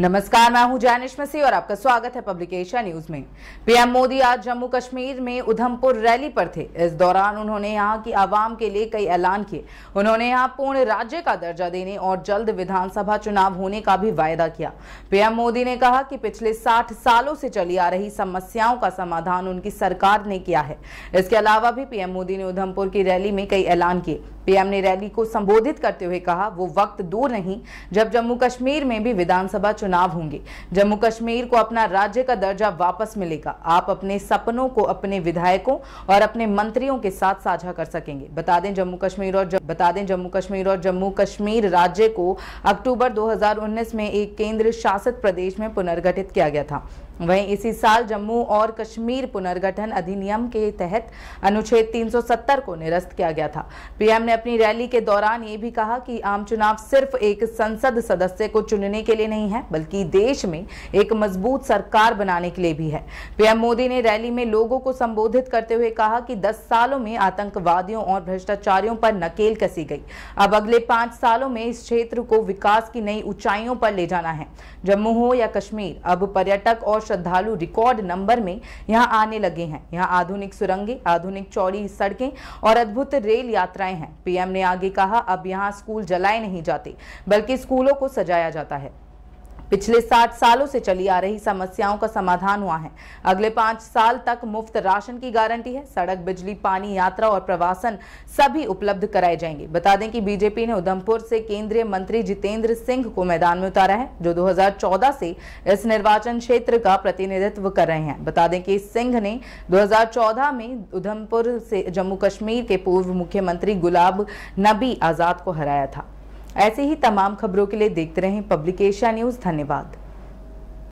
नमस्कार मैं हूं जैनिश मसीह और आपका स्वागत है पब्लिकेशन न्यूज में पीएम मोदी आज जम्मू कश्मीर में उधमपुर रैली पर थे इस दौरान उन्होंने यहां की आवाम के लिए कई ऐलान किए उन्होंने यहां पूर्ण राज्य का दर्जा देने और जल्द विधानसभा चुनाव होने का भी वायदा किया पीएम मोदी ने कहा कि पिछले साठ सालों से चली आ रही समस्याओं का समाधान उनकी सरकार ने किया है इसके अलावा भी पीएम मोदी ने उधमपुर की रैली में कई ऐलान किए पीएम ने रैली को संबोधित करते हुए कहा वो वक्त दूर नहीं जब जम्मू कश्मीर में भी विधानसभा चुनाव होंगे जम्मू कश्मीर को अपना राज्य का दर्जा वापस मिलेगा आप अपने सपनों को अपने विधायकों और अपने मंत्रियों के साथ साझा कर सकेंगे बता दें जम्मू कश्मीर और बता दें जम्मू कश्मीर और जम्मू कश्मीर राज्य को अक्टूबर दो में एक केंद्र शासित प्रदेश में पुनर्गठित किया गया था वहीं इसी साल जम्मू और कश्मीर पुनर्गठन अधिनियम के तहत अनुच्छेद 370 को निरस्त किया गया था पीएम ने अपनी रैली के दौरान ये भी कहा कि आम चुनाव सिर्फ एक संसद सदस्य को चुनने के लिए नहीं है बल्कि देश में एक मजबूत सरकार बनाने के लिए भी है पीएम मोदी ने रैली में लोगों को संबोधित करते हुए कहा कि दस सालों में आतंकवादियों और भ्रष्टाचारियों पर नकेल कसी गई अब अगले पांच सालों में इस क्षेत्र को विकास की नई ऊंचाइयों पर ले जाना है जम्मू हो या कश्मीर अब पर्यटक और श्रद्धालु रिकॉर्ड नंबर में यहाँ आने लगे हैं यहाँ आधुनिक सुरंगें आधुनिक चौड़ी सड़कें और अद्भुत रेल यात्राएं हैं पीएम ने आगे कहा अब यहाँ स्कूल जलाए नहीं जाते बल्कि स्कूलों को सजाया जाता है पिछले सात सालों से चली आ रही समस्याओं का समाधान हुआ है अगले पाँच साल तक मुफ्त राशन की गारंटी है सड़क बिजली पानी यात्रा और प्रवासन सभी उपलब्ध कराए जाएंगे बता दें कि बीजेपी ने उधमपुर से केंद्रीय मंत्री जितेंद्र सिंह को मैदान में उतारा है जो 2014 से इस निर्वाचन क्षेत्र का प्रतिनिधित्व कर रहे हैं बता दें कि सिंह ने दो में उधमपुर से जम्मू कश्मीर के पूर्व मुख्यमंत्री गुलाब नबी आजाद को हराया था ऐसे ही तमाम खबरों के लिए देखते रहें पब्लिकेशन न्यूज़ धन्यवाद